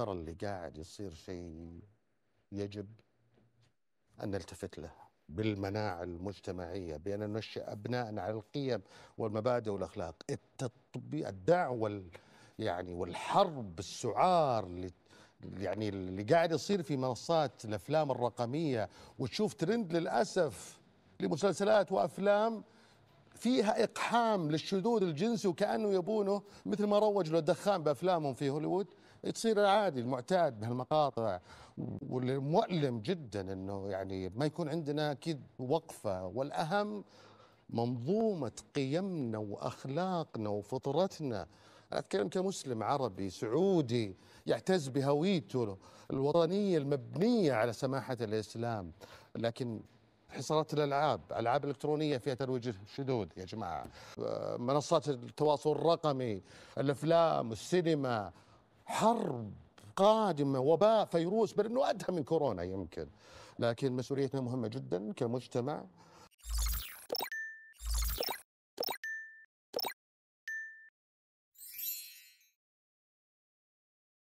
ترى اللي قاعد يصير شيء يجب أن نلتفت له بالمناعة المجتمعية بأن ننشئ أبنائنا على القيم والمبادئ والأخلاق التطبيق الدعوة يعني والحرب السعار اللي يعني اللي قاعد يصير في منصات الأفلام الرقمية وتشوف ترند للأسف لمسلسلات وأفلام فيها إقحام للشذوذ الجنسي وكأنه يبونه مثل ما روج له الدخان بأفلامهم في هوليوود تصير العادي المعتاد بهالمقاطع والمؤلم جدا انه يعني ما يكون عندنا اكيد وقفه والاهم منظومه قيمنا واخلاقنا وفطرتنا انا اتكلم كمسلم عربي سعودي يعتز بهويته الوطنيه المبنيه على سماحه الاسلام لكن حصارات الالعاب، العاب الكترونيه فيها ترويج الشذوذ يا جماعه، آه، منصات التواصل الرقمي، الافلام، السينما، حرب قادمه وباء فيروس بل انه ادهى من كورونا يمكن، لكن مسؤوليتنا مهمه جدا كمجتمع